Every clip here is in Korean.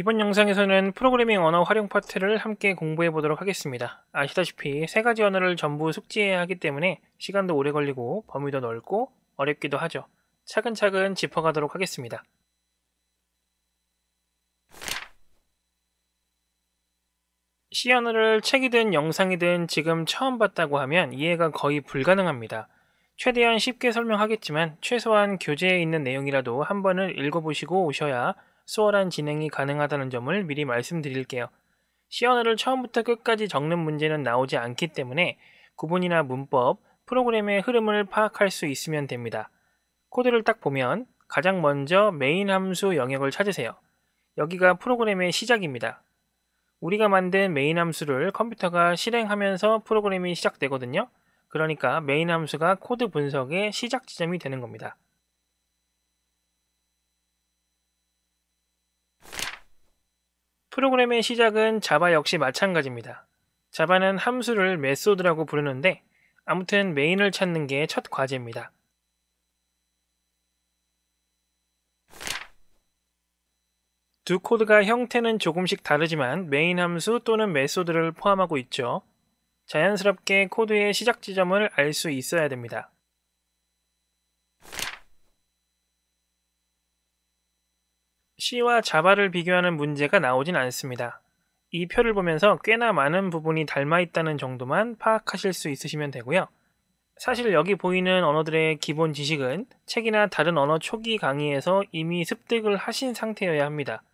이번 영상에서는 프로그래밍 언어 활용 파트를 함께 공부해 보도록 하겠습니다. 아시다시피 세 가지 언어를 전부 숙지해야 하기 때문에 시간도 오래 걸리고 범위도 넓고 어렵기도 하죠. 차근차근 짚어가도록 하겠습니다. 시 언어를 책이든 영상이든 지금 처음 봤다고 하면 이해가 거의 불가능합니다. 최대한 쉽게 설명하겠지만 최소한 교재에 있는 내용이라도 한 번은 읽어보시고 오셔야 수월한 진행이 가능하다는 점을 미리 말씀드릴게요. 시언어를 처음부터 끝까지 적는 문제는 나오지 않기 때문에 구분이나 문법, 프로그램의 흐름을 파악할 수 있으면 됩니다. 코드를 딱 보면 가장 먼저 메인 함수 영역을 찾으세요. 여기가 프로그램의 시작입니다. 우리가 만든 메인 함수를 컴퓨터가 실행하면서 프로그램이 시작되거든요. 그러니까 메인 함수가 코드 분석의 시작 지점이 되는 겁니다. 프로그램의 시작은 자바 역시 마찬가지입니다. 자바는 함수를 메소드라고 부르는데 아무튼 메인을 찾는 게 첫 과제입니다. 두 코드가 형태는 조금씩 다르지만 메인 함수 또는 메소드를 포함하고 있죠. 자연스럽게 코드의 시작 지점을 알 수 있어야 됩니다. C와 자바를 비교하는 문제가 나오진 않습니다. 이 표를 보면서 꽤나 많은 부분이 닮아 있다는 정도만 파악하실 수 있으시면 되고요. 사실 여기 보이는 언어들의 기본 지식은 책이나 다른 언어 초기 강의에서 이미 습득을 하신 상태여야 합니다.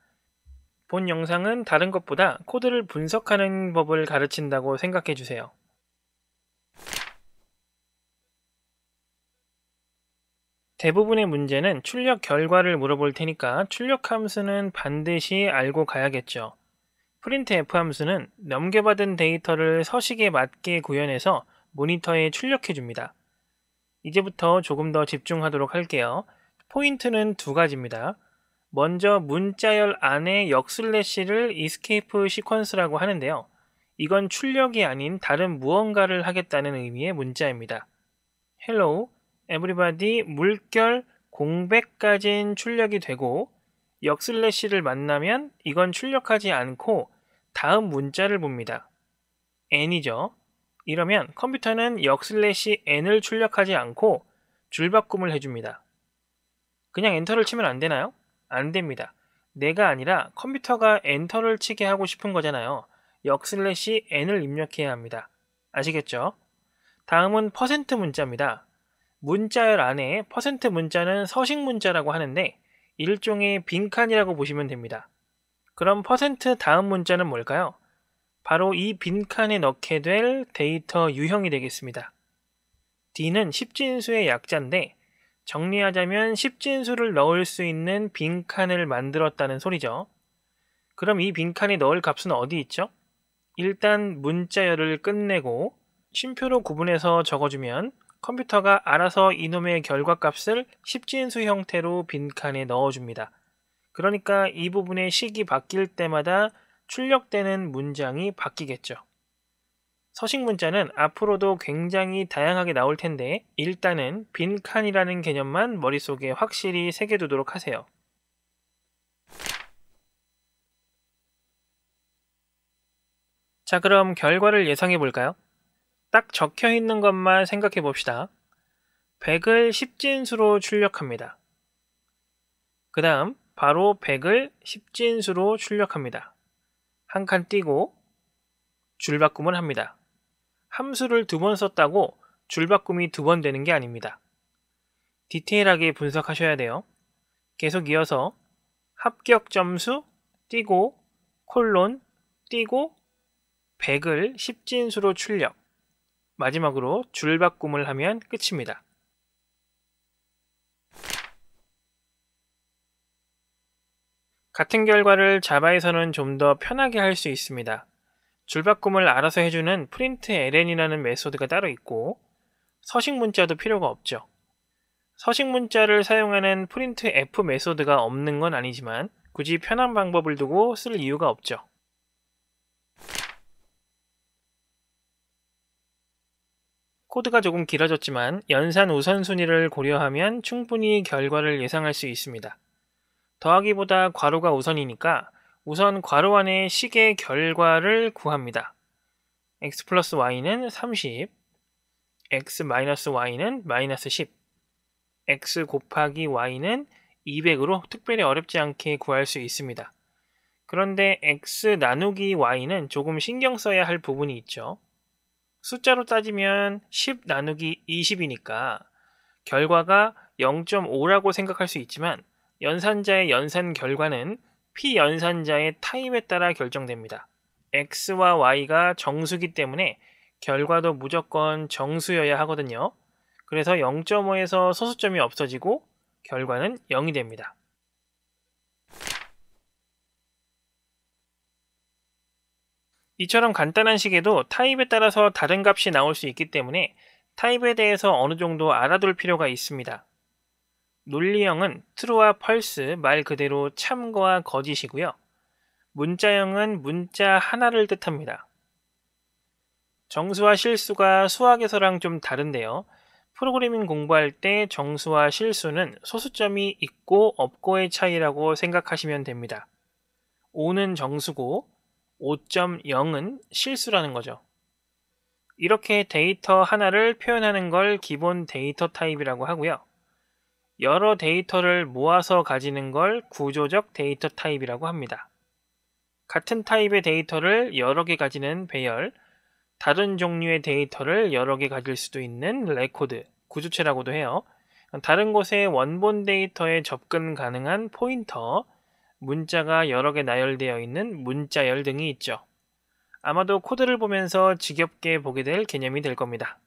본 영상은 다른 것보다 코드를 분석하는 법을 가르친다고 생각해 주세요. 대부분의 문제는 출력 결과를 물어볼 테니까 출력 함수는 반드시 알고 가야겠죠. printf 함수는 넘겨받은 데이터를 서식에 맞게 구현해서 모니터에 출력해 줍니다. 이제부터 조금 더 집중하도록 할게요. 포인트는 두 가지입니다. 먼저 문자열 안에 역슬래시를 escape s e e q u n c e 라고 하는데요. 이건 출력이 아닌 다른 무언가를 하겠다는 의미의 문자입니다. hello 에브리바디 물결 공백까진 지 출력이 되고 역슬래시를 만나면 이건 출력하지 않고 다음 문자를 봅니다. n이죠. 이러면 컴퓨터는 역슬래시 n을 출력하지 않고 줄바꿈을 해줍니다. 그냥 엔터를 치면 안 되나요? 안 됩니다. 내가 아니라 컴퓨터가 엔터를 치게 하고 싶은 거잖아요. 역슬래시 n을 입력해야 합니다. 아시겠죠? 다음은 퍼센트 문자입니다. 문자열 안에 퍼센트 문자는 서식 문자라고 하는데 일종의 빈칸이라고 보시면 됩니다. 그럼 퍼센트 다음 문자는 뭘까요? 바로 이 빈칸에 넣게 될 데이터 유형이 되겠습니다. D는 십진수의 약자인데 정리하자면 십진수를 넣을 수 있는 빈칸을 만들었다는 소리죠. 그럼 이 빈칸에 넣을 값은 어디 있죠? 일단 문자열을 끝내고 쉼표로 구분해서 적어주면 컴퓨터가 알아서 이놈의 결과값을 십진수 형태로 빈칸에 넣어줍니다. 그러니까 이 부분의 식이 바뀔 때마다 출력되는 문장이 바뀌겠죠. 서식 문자는 앞으로도 굉장히 다양하게 나올 텐데 일단은 빈칸이라는 개념만 머릿속에 확실히 새겨두도록 하세요. 자 그럼 결과를 예상해 볼까요? 딱 적혀 있는 것만 생각해 봅시다. 100을 10진수로 출력합니다. 그 다음 바로 100을 10진수로 출력합니다. 한 칸 띄고 줄바꿈을 합니다. 함수를 두 번 썼다고 줄바꿈이 두 번 되는 게 아닙니다. 디테일하게 분석하셔야 돼요. 계속 이어서 합격 점수 띄고 콜론 띄고 100을 10진수로 출력 마지막으로 줄바꿈을 하면 끝입니다. 같은 결과를 자바에서는 좀 더 편하게 할 수 있습니다. 줄바꿈을 알아서 해주는 println이라는 메소드가 따로 있고 서식 문자도 필요가 없죠. 서식 문자를 사용하는 printf 메소드가 없는 건 아니지만 굳이 편한 방법을 두고 쓸 이유가 없죠. 코드가 조금 길어졌지만 연산 우선순위를 고려하면 충분히 결과를 예상할 수 있습니다. 더하기보다 괄호가 우선이니까 우선 괄호 안에 식의 결과를 구합니다. x 플러스 y는 30, x 마이너스 y는 마이너스 10, x 곱하기 y는 200으로 특별히 어렵지 않게 구할 수 있습니다. 그런데 x 나누기 y는 조금 신경 써야 할 부분이 있죠. 숫자로 따지면 10 나누기 20이니까 결과가 0.5라고 생각할 수 있지만 연산자의 연산 결과는 피연산자의 타입에 따라 결정됩니다. X와 Y가 정수기 때문에 결과도 무조건 정수여야 하거든요. 그래서 0.5에서 소수점이 없어지고 결과는 0이 됩니다. 이처럼 간단한 식에도 타입에 따라서 다른 값이 나올 수 있기 때문에 타입에 대해서 어느 정도 알아둘 필요가 있습니다. 논리형은 true와 false 말 그대로 참과 거짓이고요. 문자형은 문자 하나를 뜻합니다. 정수와 실수가 수학에서랑 좀 다른데요. 프로그래밍 공부할 때 정수와 실수는 소수점이 있고 없고의 차이라고 생각하시면 됩니다. 5는 정수고 5.0은 실수라는 거죠. 이렇게 데이터 하나를 표현하는 걸 기본 데이터 타입이라고 하고요. 여러 데이터를 모아서 가지는 걸 구조적 데이터 타입이라고 합니다. 같은 타입의 데이터를 여러 개 가지는 배열, 다른 종류의 데이터를 여러 개 가질 수도 있는 레코드, 구조체라고도 해요. 다른 곳의 원본 데이터에 접근 가능한 포인터, 문자가 여러 개 나열되어 있는 문자열 등이 있죠. 아마도 코드를 보면서 지겹게 보게 될 개념이 될 겁니다.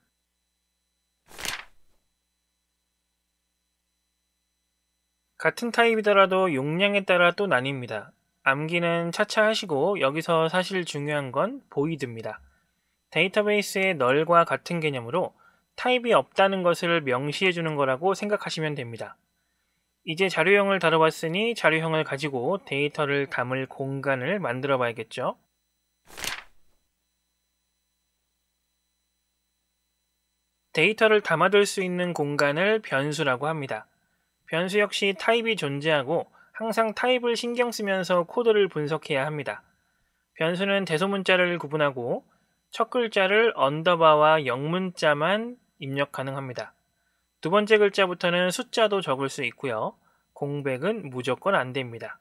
같은 타입이더라도 용량에 따라 또 나뉩니다. 암기는 차차 하시고 여기서 사실 중요한 건 보이드입니다. 데이터베이스의 널과 같은 개념으로 타입이 없다는 것을 명시해 주는 거라고 생각하시면 됩니다. 이제 자료형을 다뤄봤으니 자료형을 가지고 데이터를 담을 공간을 만들어 봐야겠죠. 데이터를 담아둘 수 있는 공간을 변수라고 합니다. 변수 역시 타입이 존재하고 항상 타입을 신경 쓰면서 코드를 분석해야 합니다. 변수는 대소문자를 구분하고 첫 글자를 언더바와 영문자만 입력 가능합니다. 두 번째 글자부터는 숫자도 적을 수 있고요. 공백은 무조건 안 됩니다.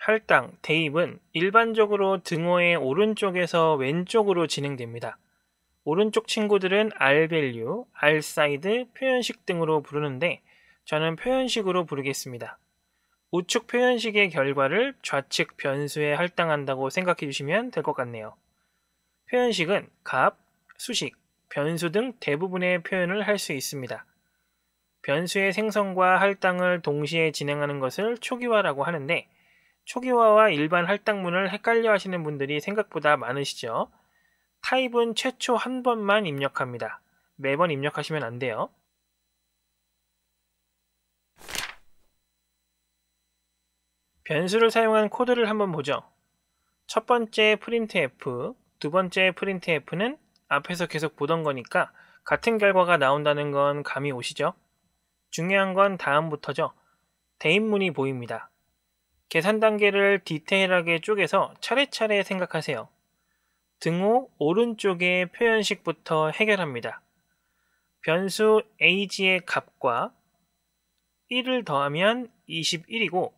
할당, 대입은 일반적으로 등호의 오른쪽에서 왼쪽으로 진행됩니다. 오른쪽 친구들은 r v 류 l u e r s i d 표현식 등으로 부르는데 저는 표현식으로 부르겠습니다. 우측 표현식의 결과를 좌측 변수에 할당한다고 생각해 주시면 될 것 같네요. 표현식은 값, 수식, 변수 등 대부분의 표현을 할 수 있습니다. 변수의 생성과 할당을 동시에 진행하는 것을 초기화라고 하는데 초기화와 일반 할당문을 헷갈려 하시는 분들이 생각보다 많으시죠? 타입은 최초 한 번만 입력합니다. 매번 입력하시면 안 돼요. 변수를 사용한 코드를 한번 보죠. 첫 번째 printf, 두 번째 프린트 F는 앞에서 계속 보던 거니까 같은 결과가 나온다는 건 감이 오시죠? 중요한 건 다음부터죠. 대입문이 보입니다. 계산 단계를 디테일하게 쪼개서 차례차례 생각하세요. 등호 오른쪽의 표현식부터 해결합니다. 변수 ag의 값과 1을 더하면 21이고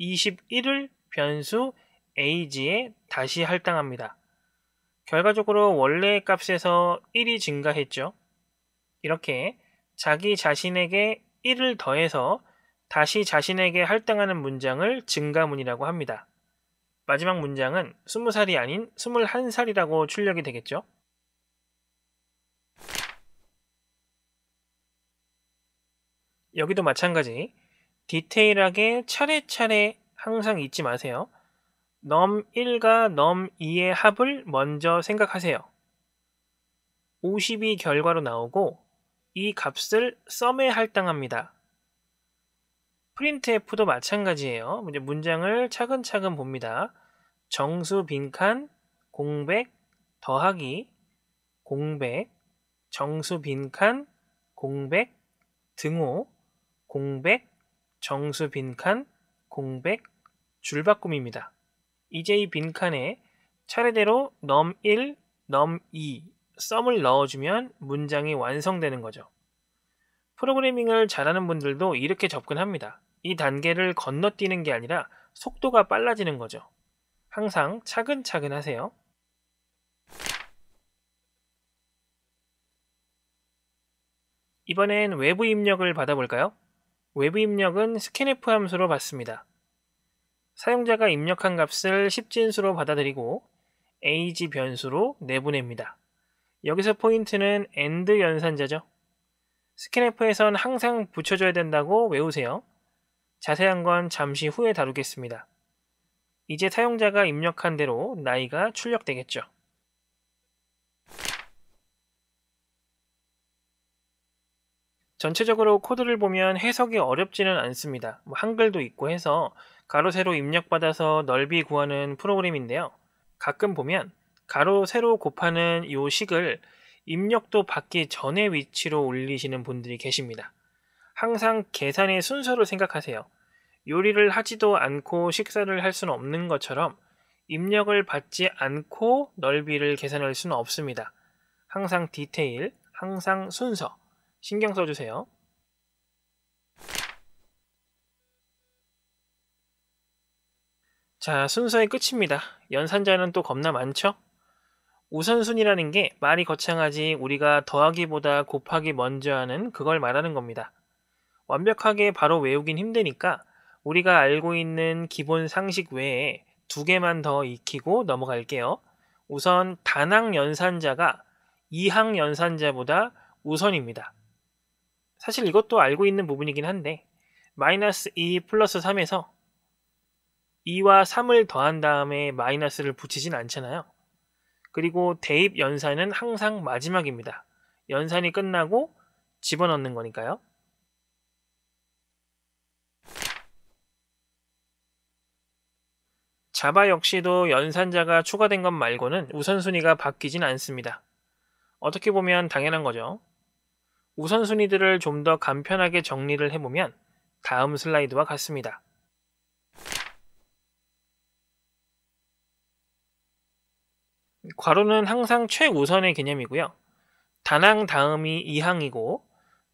21을 변수 ag에 다시 할당합니다. 결과적으로 원래의 값에서 1이 증가했죠. 이렇게 자기 자신에게 1을 더해서 다시 자신에게 할당하는 문장을 증가문이라고 합니다. 마지막 문장은 20살이 아닌 21살이라고 출력이 되겠죠. 여기도 마찬가지 디테일하게 차례차례 항상 잊지 마세요. 넘1과 넘2의 합을 먼저 생각하세요. 50이 결과로 나오고 이 값을 썸에 할당합니다. printf도 마찬가지예요. 이제 문장을 차근차근 봅니다. 정수 빈칸 공백 더하기 공백 정수 빈칸 공백 등호 공백 정수 빈칸 공백 줄바꿈입니다. 이제 이 빈칸에 차례대로 num1, num2 썸을 넣어주면 문장이 완성되는 거죠. 프로그래밍을 잘하는 분들도 이렇게 접근합니다. 이 단계를 건너뛰는 게 아니라 속도가 빨라지는 거죠. 항상 차근차근 하세요. 이번엔 외부 입력을 받아볼까요? 외부 입력은 scanf 함수로 받습니다. 사용자가 입력한 값을 1 0진수로 받아들이고 age 변수로 내보냅니다. 여기서 포인트는 e n d 연산자죠. 스캔프에선 항상 붙여줘야 된다고 외우세요. 자세한 건 잠시 후에 다루겠습니다. 이제 사용자가 입력한 대로 나이가 출력되겠죠. 전체적으로 코드를 보면 해석이 어렵지는 않습니다. 뭐 한글도 있고 해서 가로 세로 입력받아서 넓이 구하는 프로그램인데요. 가끔 보면 가로 세로 곱하는 요 식을 입력도 받기 전에 위치로 올리시는 분들이 계십니다. 항상 계산의 순서를 생각하세요. 요리를 하지도 않고 식사를 할 수는 없는 것처럼 입력을 받지 않고 넓이를 계산할 수는 없습니다. 항상 디테일, 항상 순서 신경 써주세요. 자, 순서의 끝입니다. 연산자는 또 겁나 많죠? 우선순위라는 게 말이 거창하지 우리가 더하기보다 곱하기 먼저 하는 그걸 말하는 겁니다. 완벽하게 바로 외우긴 힘드니까 우리가 알고 있는 기본 상식 외에 두 개만 더 익히고 넘어갈게요. 우선 단항 연산자가 이항 연산자보다 우선입니다. 사실 이것도 알고 있는 부분이긴 한데 마이너스 2 플러스 3에서 2와 3을 더한 다음에 마이너스를 붙이진 않잖아요. 그리고 대입 연산은 항상 마지막입니다. 연산이 끝나고 집어넣는 거니까요. 자바 역시도 연산자가 추가된 것 말고는 우선순위가 바뀌진 않습니다. 어떻게 보면 당연한 거죠. 우선순위들을 좀 더 간편하게 정리를 해보면 다음 슬라이드와 같습니다. 괄호는 항상 최우선의 개념이고요. 단항 다음이 이항이고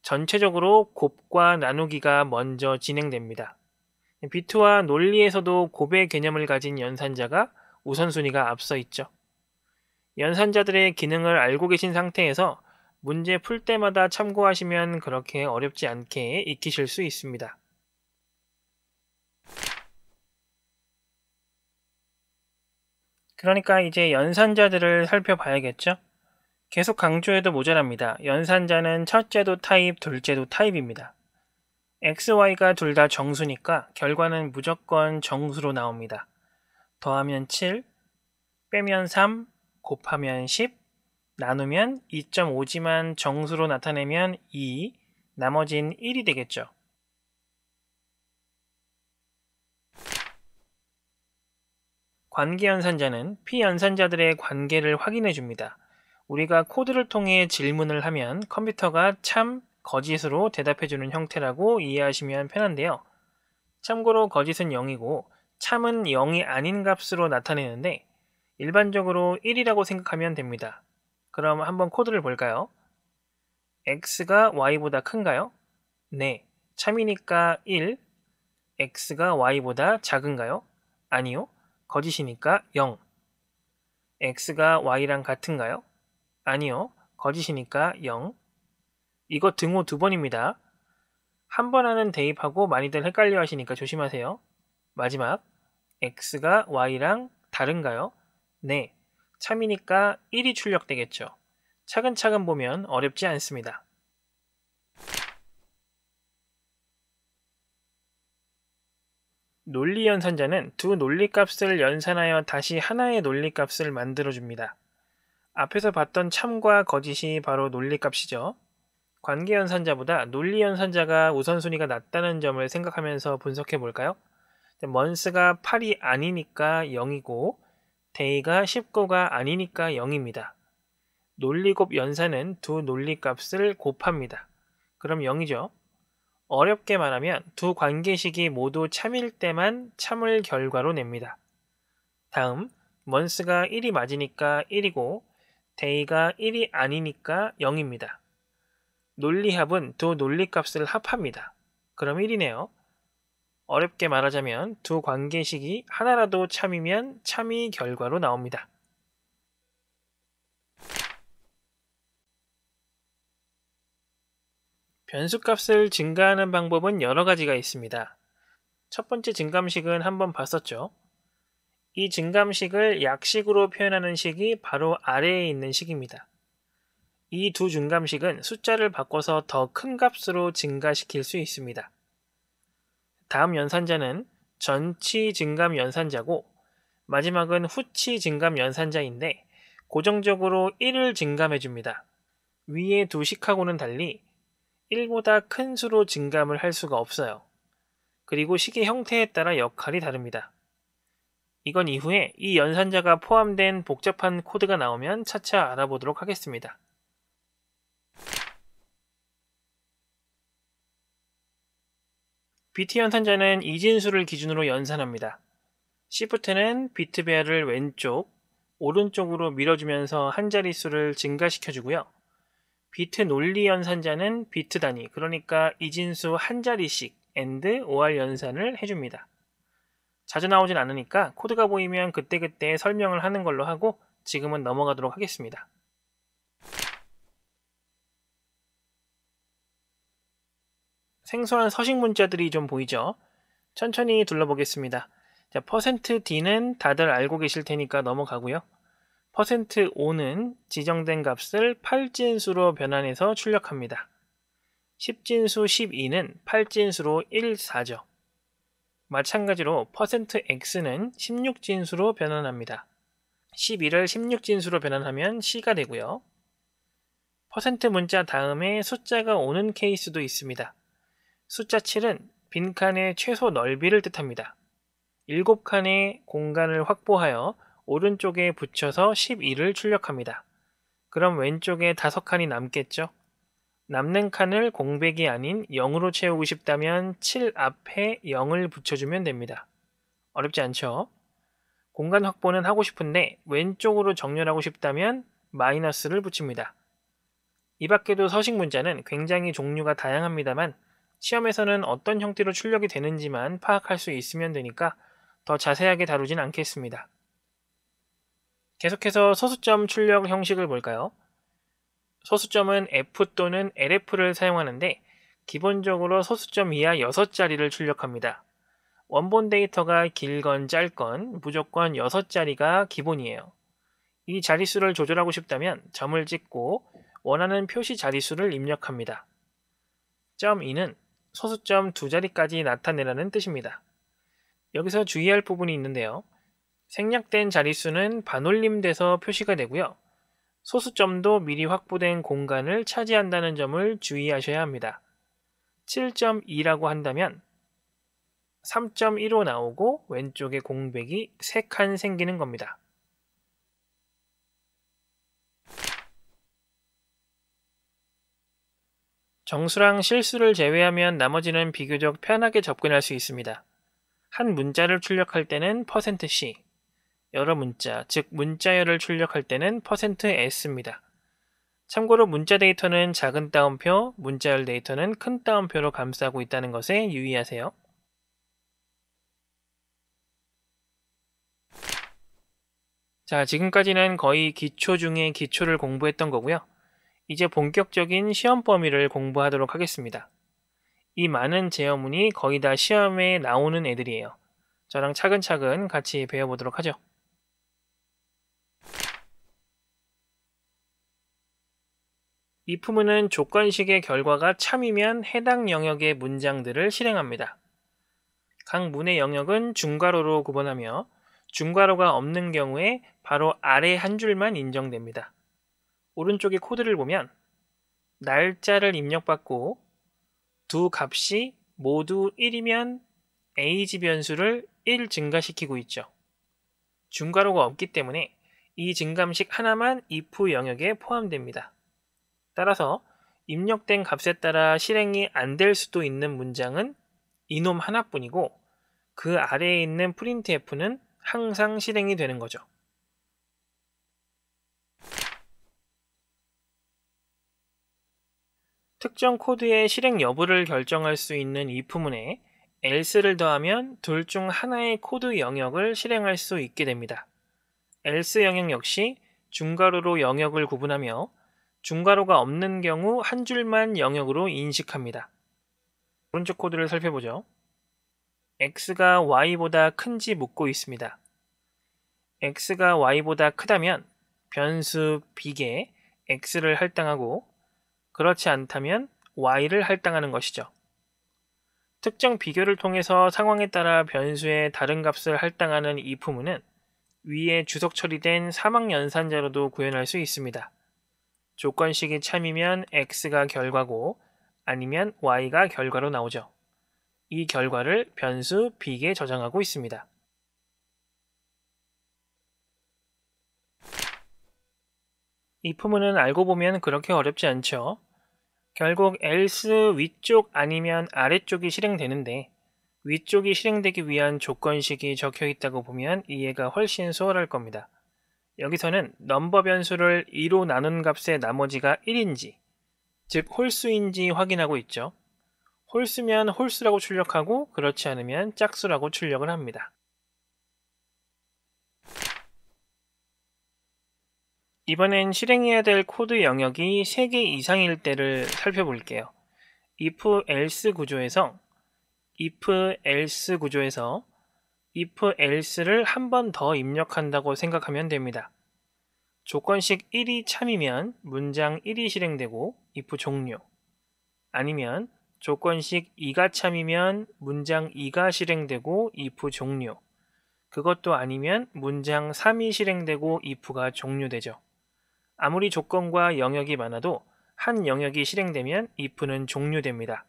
전체적으로 곱과 나누기가 먼저 진행됩니다. 비트와 논리에서도 곱의 개념을 가진 연산자가 우선순위가 앞서 있죠. 연산자들의 기능을 알고 계신 상태에서 문제 풀 때마다 참고하시면 그렇게 어렵지 않게 익히실 수 있습니다. 그러니까 이제 연산자들을 살펴봐야겠죠? 계속 강조해도 모자랍니다. 연산자는 첫째도 타입, 둘째도 타입입니다. xy가 둘 다 정수니까 결과는 무조건 정수로 나옵니다. 더하면 7, 빼면 3, 곱하면 10, 나누면 2.5지만 정수로 나타내면 2, 나머진 1이 되겠죠. 관계 연산자는 피연산자들의 관계를 확인해 줍니다. 우리가 코드를 통해 질문을 하면 컴퓨터가 참, 거짓으로 대답해 주는 형태라고 이해하시면 편한데요. 참고로 거짓은 0이고 참은 0이 아닌 값으로 나타내는데 일반적으로 1이라고 생각하면 됩니다. 그럼 한번 코드를 볼까요? x가 y보다 큰가요? 네, 참이니까 1, x가 y보다 작은가요? 아니요, 거짓이니까 0. x가 y랑 같은가요? 아니요. 거짓이니까 0. 이거 등호 두 번입니다. 한 번 하는 대입하고 많이들 헷갈려 하시니까 조심하세요. 마지막, x가 y랑 다른가요? 네. 참이니까 1이 출력되겠죠. 차근차근 보면 어렵지 않습니다. 논리 연산자는 두 논리값을 연산하여 다시 하나의 논리값을 만들어줍니다. 앞에서 봤던 참과 거짓이 바로 논리값이죠. 관계 연산자보다 논리 연산자가 우선순위가 낮다는 점을 생각하면서 분석해 볼까요? 네, 먼스가 8이 아니니까 0이고 데이가 19가 아니니까 0입니다. 논리곱 연산은 두 논리값을 곱합니다. 그럼 0이죠. 어렵게 말하면 두 관계식이 모두 참일 때만 참을 결과로 냅니다. 다음, 먼스가 1이 맞으니까 1이고 데이가 1이 아니니까 0입니다. 논리합은 두 논리값을 합합니다. 그럼 1이네요. 어렵게 말하자면 두 관계식이 하나라도 참이면 참이 결과로 나옵니다. 변수값을 증가하는 방법은 여러 가지가 있습니다. 첫 번째 증감식은 한번 봤었죠. 이 증감식을 약식으로 표현하는 식이 바로 아래에 있는 식입니다. 이 두 증감식은 숫자를 바꿔서 더 큰 값으로 증가시킬 수 있습니다. 다음 연산자는 전치 증감 연산자고 마지막은 후치 증감 연산자인데 고정적으로 1을 증감해 줍니다. 위에두 식하고는 달리 1보다 큰 수로 증감을 할 수가 없어요. 그리고 시계 형태에 따라 역할이 다릅니다. 이건 이후에 이 연산자가 포함된 복잡한 코드가 나오면 차차 알아보도록 하겠습니다. 비트 연산자는 이진수를 기준으로 연산합니다. 시프트는 비트 배열을 왼쪽, 오른쪽으로 밀어주면서 한 자릿수를 증가시켜주고요. 비트 논리 연산자는 비트 단위, 그러니까 이진수 한 자리씩 AND OR 연산을 해줍니다. 자주 나오진 않으니까 코드가 보이면 그때그때 설명을 하는 걸로 하고 지금은 넘어가도록 하겠습니다. 생소한 서식 문자들이 좀 보이죠? 천천히 둘러보겠습니다. 자, %d는 다들 알고 계실 테니까 넘어가고요. %5는 지정된 값을 8진수로 변환해서 출력합니다. 10진수 12는 8진수로 1, 4죠. 마찬가지로 %x는 16진수로 변환합니다. 11을 16진수로 변환하면 C가 되고요. 퍼센트 문자 다음에 숫자가 오는 케이스도 있습니다. 숫자 7은 빈칸의 최소 넓이를 뜻합니다. 7칸의 공간을 확보하여 오른쪽에 붙여서 12를 출력합니다. 그럼 왼쪽에 5칸이 남겠죠? 남는 칸을 공백이 아닌 0으로 채우고 싶다면 7 앞에 0을 붙여주면 됩니다. 어렵지 않죠? 공간 확보는 하고 싶은데 왼쪽으로 정렬하고 싶다면 마이너스를 붙입니다. 이 밖에도 서식 문자는 굉장히 종류가 다양합니다만 시험에서는 어떤 형태로 출력이 되는지만 파악할 수 있으면 되니까 더 자세하게 다루진 않겠습니다. 계속해서 소수점 출력 형식을 볼까요? 소수점은 F 또는 LF를 사용하는데 기본적으로 소수점 이하 6자리를 출력합니다. 원본 데이터가 길건 짧건 무조건 6자리가 기본이에요. 이 자릿수를 조절하고 싶다면 점을 찍고 원하는 표시 자릿수를 입력합니다. 점 2는 소수점 두 자리까지 나타내라는 뜻입니다. 여기서 주의할 부분이 있는데요. 생략된 자릿수는 반올림돼서 표시가 되고요. 소수점도 미리 확보된 공간을 차지한다는 점을 주의하셔야 합니다. 7.2라고 한다면 3.15 나오고 왼쪽에 공백이 3칸 생기는 겁니다. 정수랑 실수를 제외하면 나머지는 비교적 편하게 접근할 수 있습니다. 한 문자를 출력할 때는 %c, 여러 문자, 즉 문자열을 출력할 때는 %s입니다. 참고로 문자 데이터는 작은 따옴표, 문자열 데이터는 큰 따옴표로 감싸고 있다는 것에 유의하세요. 자, 지금까지는 거의 기초 중에 기초를 공부했던 거고요. 이제 본격적인 시험 범위를 공부하도록 하겠습니다. 이 많은 제어문이 거의 다 시험에 나오는 애들이에요. 저랑 차근차근 같이 배워보도록 하죠. 이품은 조건식의 결과가 참이면 해당 영역의 문장들을 실행합니다. 각 문의 영역은 중괄호로 구분하며 중괄호가 없는 경우에 바로 아래 한 줄만 인정됩니다. 오른쪽의 코드를 보면 날짜를 입력받고 두 값이 모두 1이면 age 변수를 1 증가시키고 있죠. 중괄호가 없기 때문에 이 증감식 하나만 if 영역에 포함됩니다. 따라서 입력된 값에 따라 실행이 안 될 수도 있는 문장은 이놈 하나뿐이고 그 아래에 있는 printf는 항상 실행이 되는 거죠. 특정 코드의 실행 여부를 결정할 수 있는 이 부문에 else를 더하면 둘 중 하나의 코드 영역을 실행할 수 있게 됩니다. else 영역 역시 중괄호로 영역을 구분하며 중괄호가 없는 경우 한 줄만 영역으로 인식합니다. 오른쪽 코드를 살펴보죠. x가 y보다 큰지 묻고 있습니다. x가 y보다 크다면 변수 b에 x를 할당하고 그렇지 않다면 y를 할당하는 것이죠. 특정 비교를 통해서 상황에 따라 변수의 다른 값을 할당하는 이부문은 위에 주석 처리된 사망연산자로도 구현할 수 있습니다. 조건식이 참이면 x가 결과고 아니면 y가 결과로 나오죠. 이 결과를 변수 b에 저장하고 있습니다. 이품은 알고 보면 그렇게 어렵지 않죠. 결국 else 위쪽 아니면 아래쪽이 실행되는데 위쪽이 실행되기 위한 조건식이 적혀 있다고 보면 이해가 훨씬 수월할 겁니다. 여기서는 넘버 변수를 2로 나눈 값의 나머지가 1인지, 즉 홀수인지 확인하고 있죠. 홀수면 홀수라고 출력하고 그렇지 않으면 짝수라고 출력을 합니다. 이번엔 실행해야 될 코드 영역이 3개 이상일 때를 살펴볼게요. if else 구조에서 if else 구조에서 if else를 한 번 더 입력한다고 생각하면 됩니다. 조건식 1이 참이면 문장 1이 실행되고 if 종료 아니면 조건식 2가 참이면 문장 2가 실행되고 if 종료 그것도 아니면 문장 3이 실행되고 if가 종료되죠. 아무리 조건과 영역이 많아도 한 영역이 실행되면 if는 종료됩니다.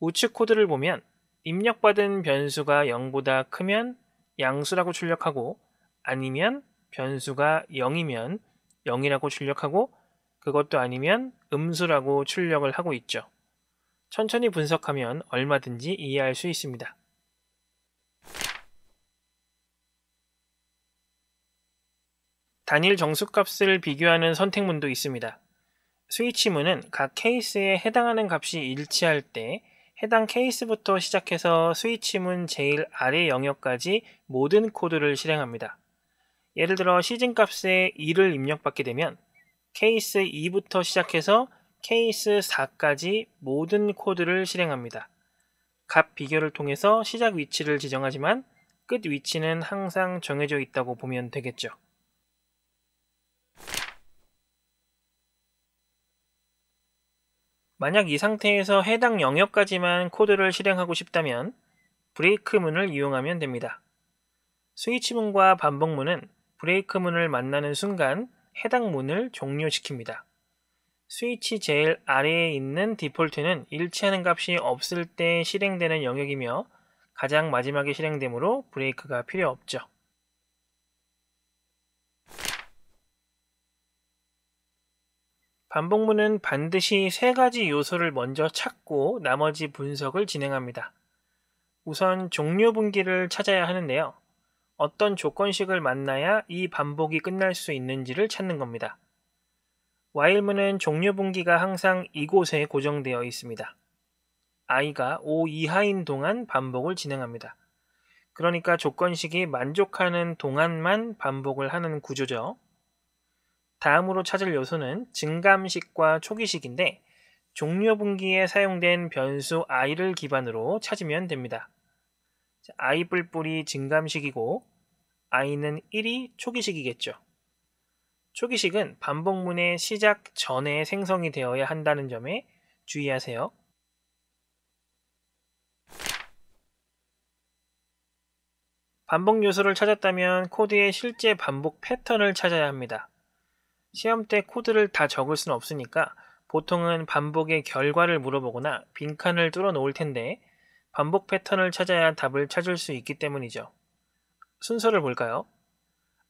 우측 코드를 보면 입력받은 변수가 0보다 크면 양수라고 출력하고 아니면 변수가 0이면 0이라고 출력하고 그것도 아니면 음수라고 출력을 하고 있죠. 천천히 분석하면 얼마든지 이해할 수 있습니다. 단일 정수값을 비교하는 선택문도 있습니다. 스위치문은 각 케이스에 해당하는 값이 일치할 때 해당 케이스부터 시작해서 스위치문 제일 아래 영역까지 모든 코드를 실행합니다. 예를 들어 시즌 값에 2를 입력받게 되면 케이스 2부터 시작해서 케이스 4까지 모든 코드를 실행합니다. 값 비교를 통해서 시작 위치를 지정하지만 끝 위치는 항상 정해져 있다고 보면 되겠죠. 만약 이 상태에서 해당 영역까지만 코드를 실행하고 싶다면 브레이크 문을 이용하면 됩니다. 스위치 문과 반복 문은 브레이크 문을 만나는 순간 해당 문을 종료시킵니다. 스위치 제일 아래에 있는 디폴트는 일치하는 값이 없을 때 실행되는 영역이며 가장 마지막에 실행되므로 브레이크가 필요 없죠. 반복문은 반드시 세 가지 요소를 먼저 찾고 나머지 분석을 진행합니다. 우선 종료 분기를 찾아야 하는데요. 어떤 조건식을 만나야 이 반복이 끝날 수 있는지를 찾는 겁니다. while문은 종료 분기가 항상 이곳에 고정되어 있습니다. i가 5 이하인 동안 반복을 진행합니다. 그러니까 조건식이 만족하는 동안만 반복을 하는 구조죠. 다음으로 찾을 요소는 증감식과 초기식인데 종료 분기에 사용된 변수 i를 기반으로 찾으면 됩니다. i 뿔뿔이 증감식이고 i는 1이 초기식이겠죠. 초기식은 반복문의 시작 전에 생성이 되어야 한다는 점에 주의하세요. 반복 요소를 찾았다면 코드의 실제 반복 패턴을 찾아야 합니다. 시험 때 코드를 다 적을 수는 없으니까 보통은 반복의 결과를 물어보거나 빈칸을 뚫어 놓을 텐데 반복 패턴을 찾아야 답을 찾을 수 있기 때문이죠. 순서를 볼까요?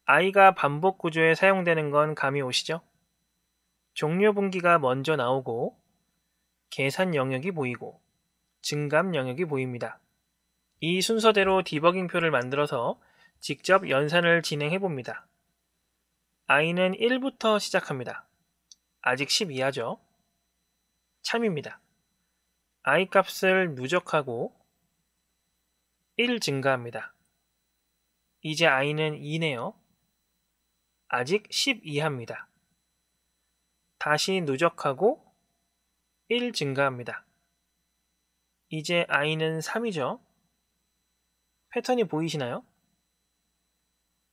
i가 반복 구조에 사용되는 건 감이 오시죠? 종료 분기가 먼저 나오고 계산 영역이 보이고 증감 영역이 보입니다. 이 순서대로 디버깅표를 만들어서 직접 연산을 진행해 봅니다. 아이는 1부터 시작합니다. 아직 1 2하죠 참입니다. i 값을 누적하고 1 증가합니다. 이제 i는 2네요. 아직 1 2합니다 다시 누적하고 1 증가합니다. 이제 i는 3이죠. 패턴이 보이시나요?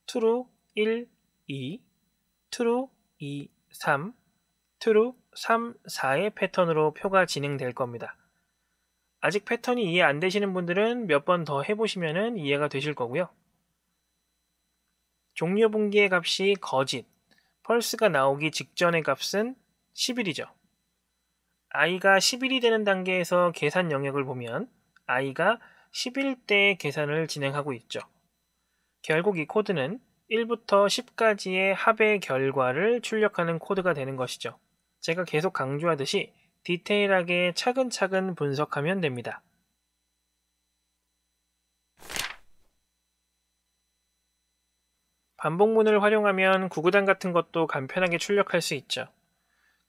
t r 1, 2 트루 2, 3, 트루 3, 4의 패턴으로 표가 진행될 겁니다. 아직 패턴이 이해 안 되시는 분들은 몇 번 더 해보시면 이해가 되실 거고요. 종료 분기의 값이 거짓, 펄스가 나오기 직전의 값은 1 1이죠 i가 1 1이 되는 단계에서 계산 영역을 보면 i가 1 1대때 계산을 진행하고 있죠. 결국 이 코드는 1부터 10까지의 합의 결과를 출력하는 코드가 되는 것이죠. 제가 계속 강조하듯이 디테일하게 차근차근 분석하면 됩니다. 반복문을 활용하면 구구단 같은 것도 간편하게 출력할 수 있죠.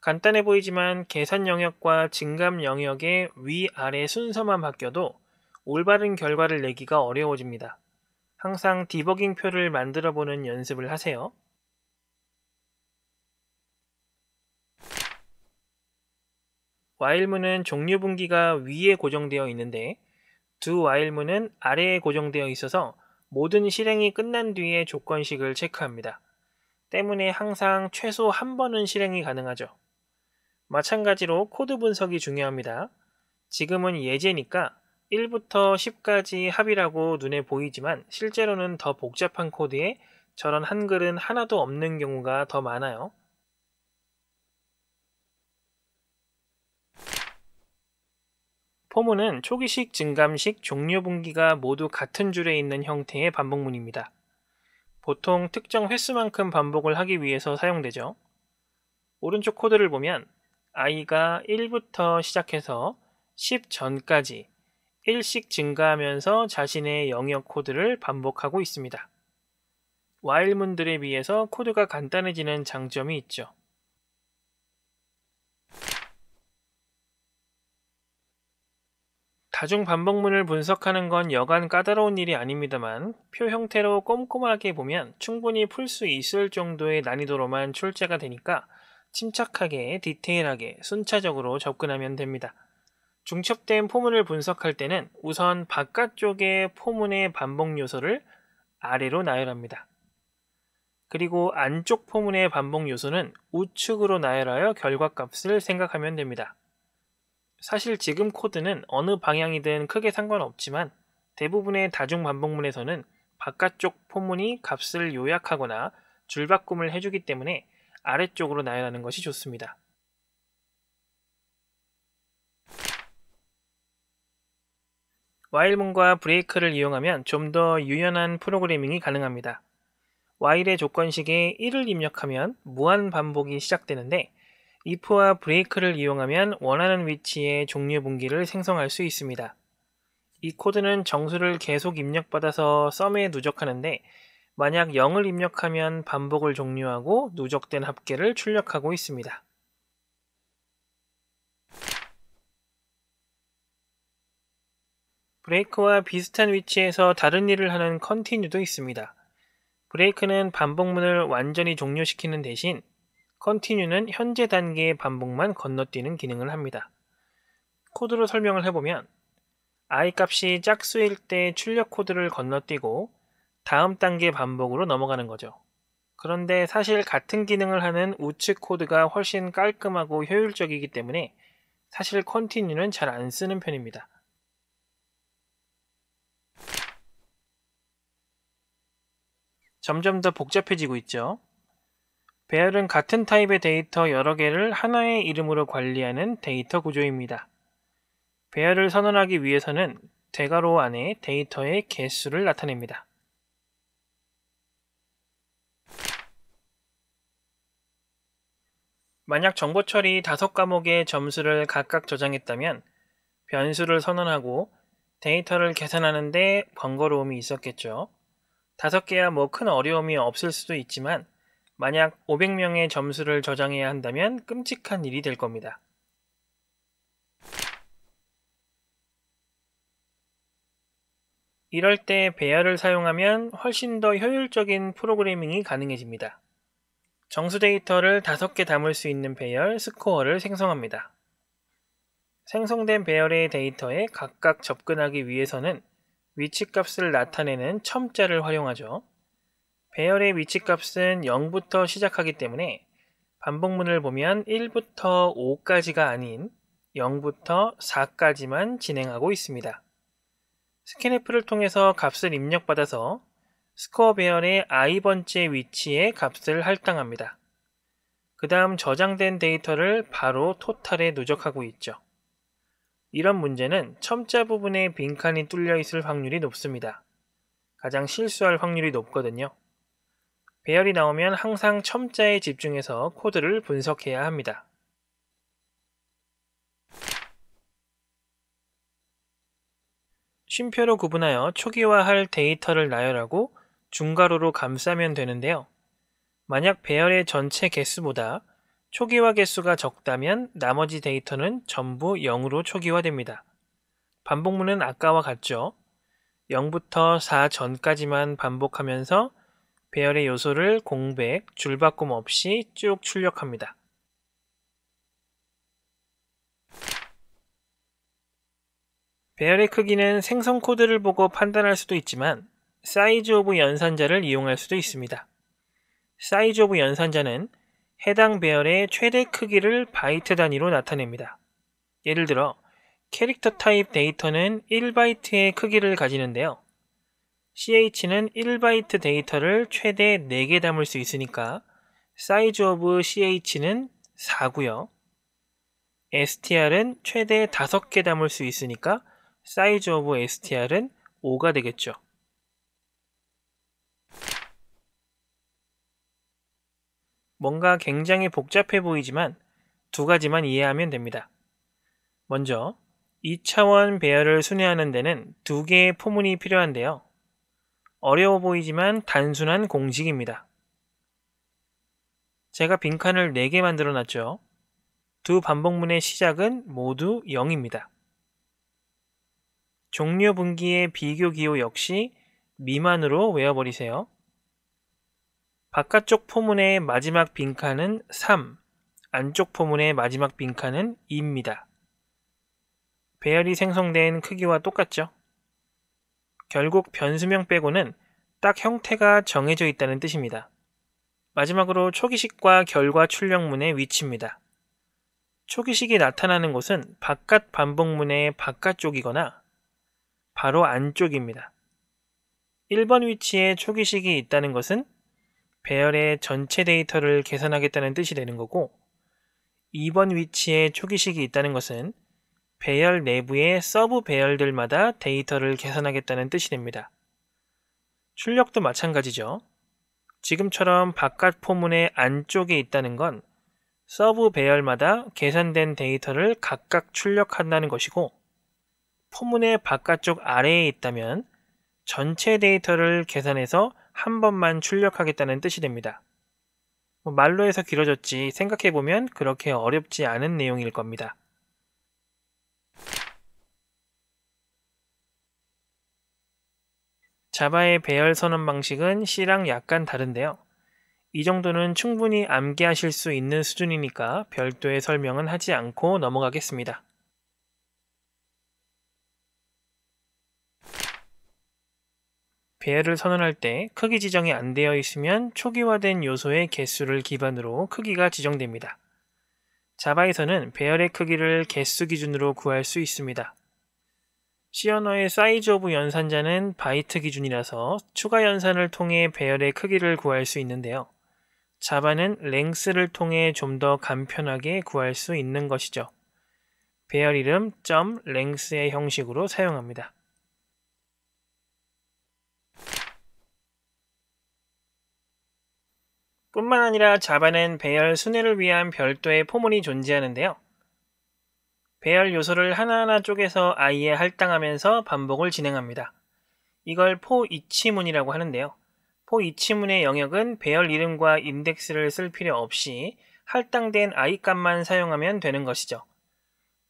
간단해 보이지만 계산 영역과 증감 영역의 위아래 순서만 바뀌어도 올바른 결과를 내기가 어려워집니다. 항상 디버깅 표를 만들어 보는 연습을 하세요. 와일 i l 문은 종류 분기가 위에 고정되어 있는데 두와일 h i 문은 아래에 고정되어 있어서 모든 실행이 끝난 뒤에 조건식을 체크합니다. 때문에 항상 최소 한 번은 실행이 가능하죠. 마찬가지로 코드 분석이 중요합니다. 지금은 예제니까 1부터 10까지 합이라고 눈에 보이지만 실제로는 더 복잡한 코드에 저런 한글은 하나도 없는 경우가 더 많아요. 포문은 초기식, 증감식, 종료분기가 모두 같은 줄에 있는 형태의 반복문입니다. 보통 특정 횟수만큼 반복을 하기 위해서 사용되죠. 오른쪽 코드를 보면 i가 1부터 시작해서 10 전까지 1씩 증가하면서 자신의 영역 코드를 반복하고 있습니다. 와일문들에 비해서 코드가 간단해지는 장점이 있죠. 다중 반복문을 분석하는 건 여간 까다로운 일이 아닙니다만 표 형태로 꼼꼼하게 보면 충분히 풀 수 있을 정도의 난이도로만 출제가 되니까 침착하게 디테일하게 순차적으로 접근하면 됩니다. 중첩된 포문을 분석할 때는 우선 바깥쪽의 포문의 반복 요소를 아래로 나열합니다. 그리고 안쪽 포문의 반복 요소는 우측으로 나열하여 결과값을 생각하면 됩니다. 사실 지금 코드는 어느 방향이든 크게 상관없지만 대부분의 다중 반복문에서는 바깥쪽 포문이 값을 요약하거나 줄바꿈을 해주기 때문에 아래쪽으로 나열하는 것이 좋습니다. while문과 브레이크를 이용하면 좀 더 유연한 프로그래밍이 가능합니다. while의 조건식에 1을 입력하면 무한 반복이 시작되는데 if와 브레이크를 이용하면 원하는 위치의 종류 분기를 생성할 수 있습니다. 이 코드는 정수를 계속 입력받아서 썸에 누적하는데 만약 0을 입력하면 반복을 종료하고 누적된 합계를 출력하고 있습니다. 브레이크와 비슷한 위치에서 다른 일을 하는 컨티뉴도 있습니다. 브레이크는 반복문을 완전히 종료시키는 대신 컨티뉴는 현재 단계의 반복만 건너뛰는 기능을 합니다. 코드로 설명을 해보면 i 값이 짝수일 때 출력 코드를 건너뛰고 다음 단계 반복으로 넘어가는 거죠. 그런데 사실 같은 기능을 하는 우측 코드가 훨씬 깔끔하고 효율적이기 때문에 사실 컨티뉴는 잘 안 쓰는 편입니다. 점점 더 복잡해지고 있죠. 배열은 같은 타입의 데이터 여러 개를 하나의 이름으로 관리하는 데이터 구조입니다. 배열을 선언하기 위해서는 대괄호 안에 데이터의 개수를 나타냅니다. 만약 정보처리 다섯 과목의 점수를 각각 저장했다면 변수를 선언하고 데이터를 계산하는데 번거로움이 있었겠죠. 다섯 개야 뭐 큰 어려움이 없을 수도 있지만 만약 500명의 점수를 저장해야 한다면 끔찍한 일이 될 겁니다. 이럴 때 배열을 사용하면 훨씬 더 효율적인 프로그래밍이 가능해집니다. 정수 데이터를 5개 담을 수 있는 배열 스코어를 생성합니다. 생성된 배열의 데이터에 각각 접근하기 위해서는 위치값을 나타내는 첨자를 활용하죠. 배열의 위치값은 0부터 시작하기 때문에 반복문을 보면 1부터 5까지가 아닌 0부터 4까지만 진행하고 있습니다. 스캔F를 통해서 값을 입력받아서 스코어 배열의 i번째 위치에 값을 할당합니다. 그 다음 저장된 데이터를 바로 토탈에 누적하고 있죠. 이런 문제는 첨자 부분에 빈칸이 뚫려 있을 확률이 높습니다. 가장 실수할 확률이 높거든요. 배열이 나오면 항상 첨자에 집중해서 코드를 분석해야 합니다. 쉼표로 구분하여 초기화할 데이터를 나열하고 중괄호로 감싸면 되는데요. 만약 배열의 전체 개수보다 초기화 개수가 적다면 나머지 데이터는 전부 0으로 초기화됩니다. 반복문은 아까와 같죠. 0부터 4 전까지만 반복하면서 배열의 요소를 공백, 줄바꿈 없이 쭉 출력합니다. 배열의 크기는 생성 코드를 보고 판단할 수도 있지만 사이즈 오브 연산자를 이용할 수도 있습니다. 사이즈 오브 연산자는 해당 배열의 최대 크기를 바이트 단위로 나타냅니다. 예를 들어 캐릭터 타입 데이터는 1바이트의 크기를 가지는데요. ch는 1바이트 데이터를 최대 4개 담을 수 있으니까 사이즈 오브 ch는 4고요. str은 최대 5개 담을 수 있으니까 사이즈 오브 str은 5가 되겠죠. 뭔가 굉장히 복잡해 보이지만 두 가지만 이해하면 됩니다. 먼저 2차원 배열을 순회하는 데는 두 개의 포문이 필요한데요. 어려워 보이지만 단순한 공식입니다. 제가 빈칸을 4개 만들어 놨죠. 두 반복문의 시작은 모두 0입니다. 종료 분기의 비교 기호 역시 미만으로 외워버리세요. 바깥쪽 포문의 마지막 빈칸은 3, 안쪽 포문의 마지막 빈칸은 2입니다. 배열이 생성된 크기와 똑같죠? 결국 변수명 빼고는 딱 형태가 정해져 있다는 뜻입니다. 마지막으로 초기식과 결과 출력문의 위치입니다. 초기식이 나타나는 곳은 바깥 반복문의 바깥쪽이거나 바로 안쪽입니다. 1번 위치에 초기식이 있다는 것은 배열의 전체 데이터를 계산하겠다는 뜻이 되는 거고 2번 위치에 초기식이 있다는 것은 배열 내부의 서브 배열들마다 데이터를 계산하겠다는 뜻이 됩니다. 출력도 마찬가지죠. 지금처럼 바깥 포문의 안쪽에 있다는 건 서브 배열마다 계산된 데이터를 각각 출력한다는 것이고 포문의 바깥쪽 아래에 있다면 전체 데이터를 계산해서 한 번만 출력하겠다는 뜻이 됩니다. 뭐 말로 해서 길어졌지 생각해보면 그렇게 어렵지 않은 내용일 겁니다. 자바의 배열 선언 방식은 C랑 약간 다른데요. 이 정도는 충분히 암기하실 수 있는 수준이니까 별도의 설명은 하지 않고 넘어가겠습니다. 배열을 선언할 때 크기 지정이 안 되어 있으면 초기화된 요소의 개수를 기반으로 크기가 지정됩니다. 자바에서는 배열의 크기를 개수 기준으로 구할 수 있습니다. 시 언어의 사이즈 오브 연산자는 바이트 기준이라서 추가 연산을 통해 배열의 크기를 구할 수 있는데요. 자바는 랭스를 통해 좀 더 간편하게 구할 수 있는 것이죠. 배열 이름 점 랭스의 형식으로 사용합니다. 뿐만 아니라 자바는 배열 순회를 위한 별도의 포문이 존재하는데요. 배열 요소를 하나하나 쪼개서 아이에 할당하면서 반복을 진행합니다. 이걸 포이치문이라고 하는데요. 포이치문의 영역은 배열 이름과 인덱스를 쓸 필요 없이 할당된 아이 값만 사용하면 되는 것이죠.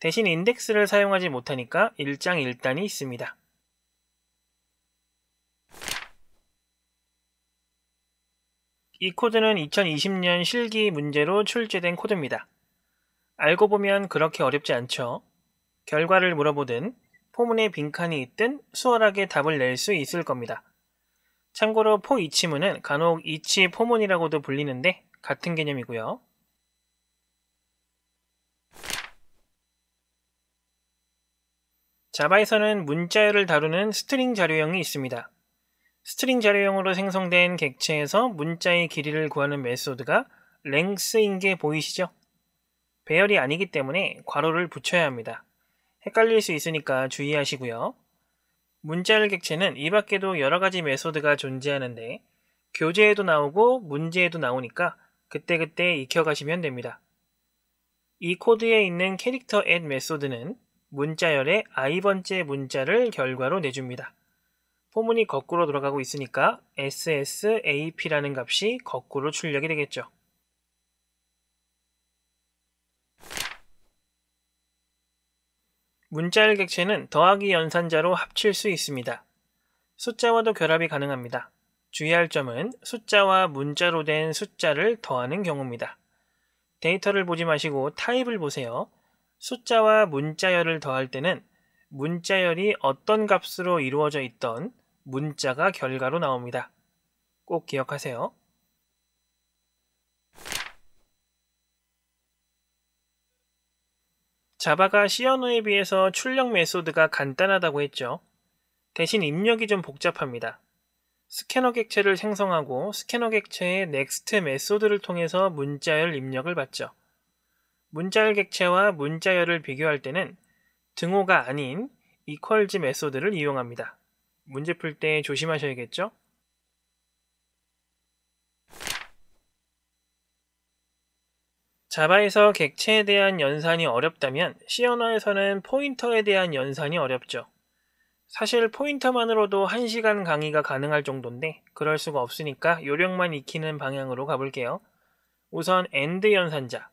대신 인덱스를 사용하지 못하니까 일장일단이 있습니다. 이 코드는 2020년 실기 문제로 출제된 코드입니다. 알고 보면 그렇게 어렵지 않죠. 결과를 물어보든 포문에 빈칸이 있든 수월하게 답을 낼 수 있을 겁니다. 참고로 포이치문은 간혹 이치 포문이라고도 불리는데 같은 개념이고요. 자바에서는 문자열을 다루는 스트링 자료형이 있습니다. 스트링 자료용으로 생성된 객체에서 문자의 길이를 구하는 메소드가 랭스인 게 보이시죠? 배열이 아니기 때문에 괄호를 붙여야 합니다. 헷갈릴 수 있으니까 주의하시고요. 문자열 객체는 이 밖에도 여러 가지 메소드가 존재하는데 교재에도 나오고 문제에도 나오니까 그때그때 익혀가시면 됩니다. 이 코드에 있는 캐릭터 add 메소드는 문자열의 i번째 문자를 결과로 내줍니다. 포문이 거꾸로 돌아가고 있으니까 SSAP라는 값이 거꾸로 출력이 되겠죠. 문자열 객체는 더하기 연산자로 합칠 수 있습니다. 숫자와도 결합이 가능합니다. 주의할 점은 숫자와 문자로 된 숫자를 더하는 경우입니다. 데이터를 보지 마시고 타입을 보세요. 숫자와 문자열을 더할 때는 문자열이 어떤 값으로 이루어져 있던 문자가 결과로 나옵니다. 꼭 기억하세요. 자바가 시어노에 비해서 출력 메소드가 간단하다고 했죠. 대신 입력이 좀 복잡합니다. 스캐너 객체를 생성하고 스캐너 객체의 넥스트 메소드를 통해서 문자열 입력을 받죠. 문자열 객체와 문자열을 비교할 때는 등호가 아닌 이퀄즈 메소드를 이용합니다. 문제 풀 때 조심하셔야겠죠? 자바에서 객체에 대한 연산이 어렵다면 C 언어에서는 포인터에 대한 연산이 어렵죠. 사실 포인터만으로도 1시간 강의가 가능할 정도인데 그럴 수가 없으니까 요령만 익히는 방향으로 가볼게요. 우선 AND 연산자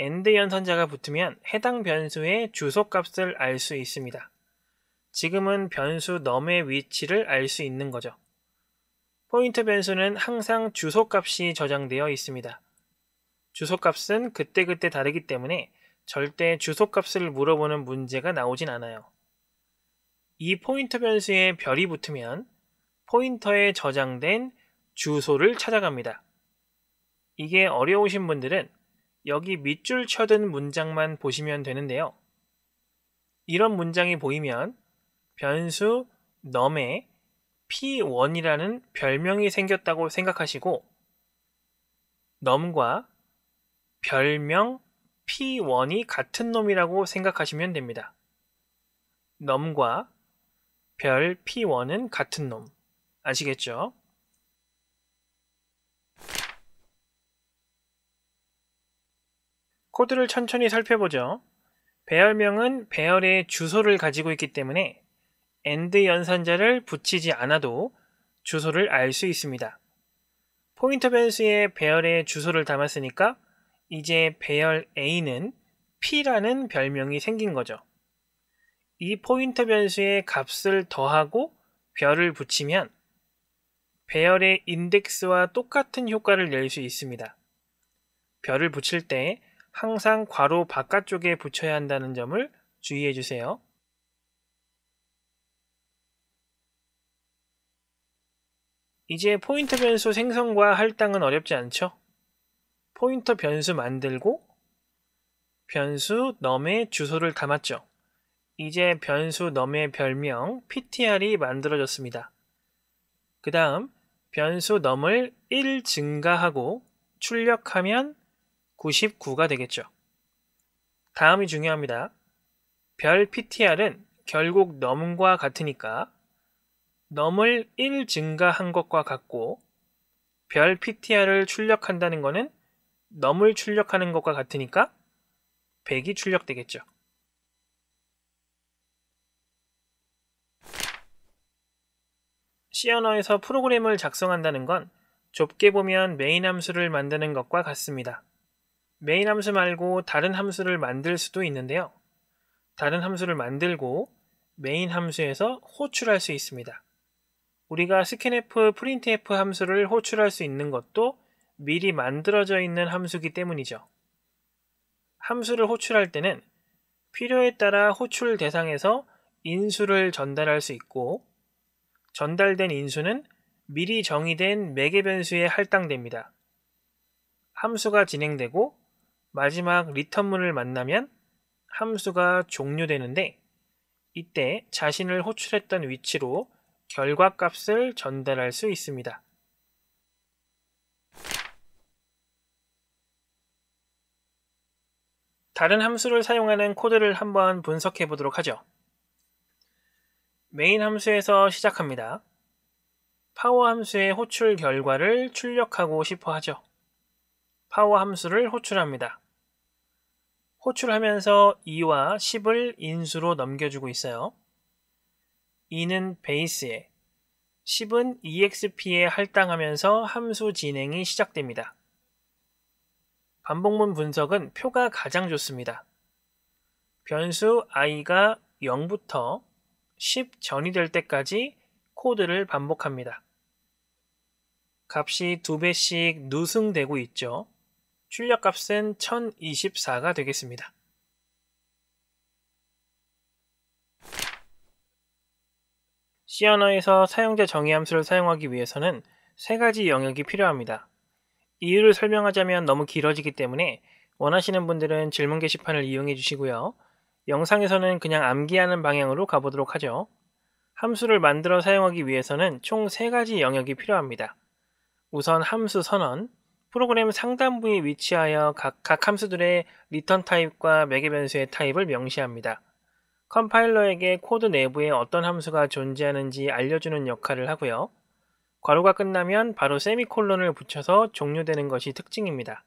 AND 연산자가 붙으면 해당 변수의 주소값을 알 수 있습니다. 지금은 변수 num의 위치를 알 수 있는 거죠. 포인트 변수는 항상 주소값이 저장되어 있습니다. 주소값은 그때그때 다르기 때문에 절대 주소값을 물어보는 문제가 나오진 않아요. 이 포인트 변수에 별이 붙으면 포인터에 저장된 주소를 찾아갑니다. 이게 어려우신 분들은 여기 밑줄 쳐든 문장만 보시면 되는데요. 이런 문장이 보이면 변수 num에 p1이라는 별명이 생겼다고 생각하시고 num과 별명 p1이 같은 놈이라고 생각하시면 됩니다. num과 별 p1은 같은 놈. 아시겠죠? 코드를 천천히 살펴보죠. 배열명은 배열의 주소를 가지고 있기 때문에 AND 연산자를 붙이지 않아도 주소를 알 수 있습니다. 포인터 변수의 배열에 주소를 담았으니까 이제 배열 A는 P라는 별명이 생긴 거죠. 이 포인터 변수의 값을 더하고 별을 붙이면 배열의 인덱스와 똑같은 효과를 낼 수 있습니다. 별을 붙일 때 항상 괄호 바깥쪽에 붙여야 한다는 점을 주의해 주세요. 이제 포인터 변수 생성과 할당은 어렵지 않죠? 포인터 변수 만들고 변수 넘의 주소를 담았죠. 이제 변수 넘의 별명 ptr이 만들어졌습니다. 그 다음 변수 넘을 1 증가하고 출력하면 99가 되겠죠. 다음이 중요합니다. 별 ptr은 결국 넘과 같으니까 넘을 1 증가한 것과 같고 별 PTR을 출력한다는 것은 넘을 출력하는 것과 같으니까 100이 출력되겠죠. C 언어에서 프로그램을 작성한다는 건 좁게 보면 메인 함수를 만드는 것과 같습니다. 메인 함수 말고 다른 함수를 만들 수도 있는데요. 다른 함수를 만들고 메인 함수에서 호출할 수 있습니다. 우리가 s c a n f 프린트f 함수를 호출할 수 있는 것도 미리 만들어져 있는 함수기 때문이죠. 함수를 호출할 때는 필요에 따라 호출 대상에서 인수를 전달할 수 있고 전달된 인수는 미리 정의된 매개 변수에 할당됩니다. 함수가 진행되고 마지막 리턴문을 만나면 함수가 종료되는데 이때 자신을 호출했던 위치로 결과값을 전달할 수 있습니다. 다른 함수를 사용하는 코드를 한번 분석해 보도록 하죠. 메인 함수에서 시작합니다. 파워 함수의 호출 결과를 출력하고 싶어 하죠. 파워 함수를 호출합니다. 호출하면서 2와 10을 인수로 넘겨주고 있어요. 2는 베이스에, 10은 EXP에 할당하면서 함수 진행이 시작됩니다. 반복문 분석은 표가 가장 좋습니다. 변수 i가 0부터 10 전이 될 때까지 코드를 반복합니다. 값이 2 배씩 누승되고 있죠. 출력값은 1024가 되겠습니다. C 언어에서 사용자 정의 함수를 사용하기 위해서는 세 가지 영역이 필요합니다. 이유를 설명하자면 너무 길어지기 때문에 원하시는 분들은 질문 게시판을 이용해 주시고요. 영상에서는 그냥 암기하는 방향으로 가보도록 하죠. 함수를 만들어 사용하기 위해서는 총 세 가지 영역이 필요합니다. 우선 함수 선언, 프로그램 상단부에 위치하여 각, 각 함수들의 리턴 타입과 매개 변수의 타입을 명시합니다. 컴파일러에게 코드 내부에 어떤 함수가 존재하는지 알려주는 역할을 하고요. 괄호가 끝나면 바로 세미콜론을 붙여서 종료되는 것이 특징입니다.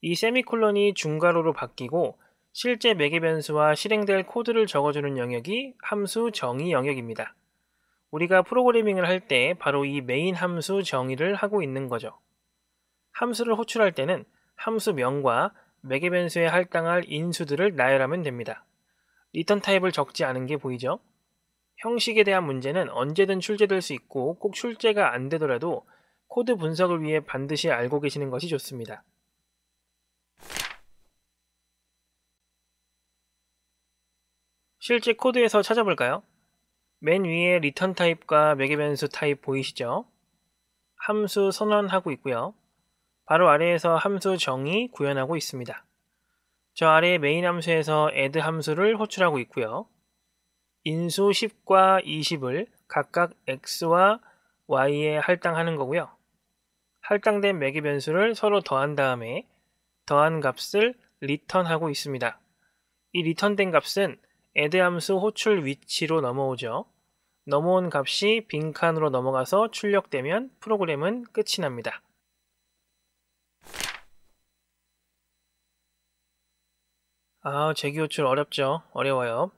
이 세미콜론이 중괄호로 바뀌고 실제 매개 변수와 실행될 코드를 적어주는 영역이 함수 정의 영역입니다. 우리가 프로그래밍을 할 때 바로 이 메인 함수 정의를 하고 있는 거죠. 함수를 호출할 때는 함수명과 매개 변수에 할당할 인수들을 나열하면 됩니다. 리턴 타입을 적지 않은 게 보이죠? 형식에 대한 문제는 언제든 출제될 수 있고 꼭 출제가 안 되더라도 코드 분석을 위해 반드시 알고 계시는 것이 좋습니다. 실제 코드에서 찾아볼까요? 맨 위에 리턴 타입과 매개변수 타입 보이시죠? 함수 선언하고 있고요. 바로 아래에서 함수 정의 구현하고 있습니다. 저 아래 메인 함수에서 add 함수를 호출하고 있고요. 인수 10과 20을 각각 x와 y에 할당하는 거고요. 할당된 매개 변수를 서로 더한 다음에 더한 값을 r e t u r n 하고 있습니다. 이 r e t u r n 된 값은 add 함수 호출 위치로 넘어오죠. 넘어온 값이 빈칸으로 넘어가서 출력되면 프로그램은 끝이 납니다. 아, 재기호출 어렵죠. 어려워요.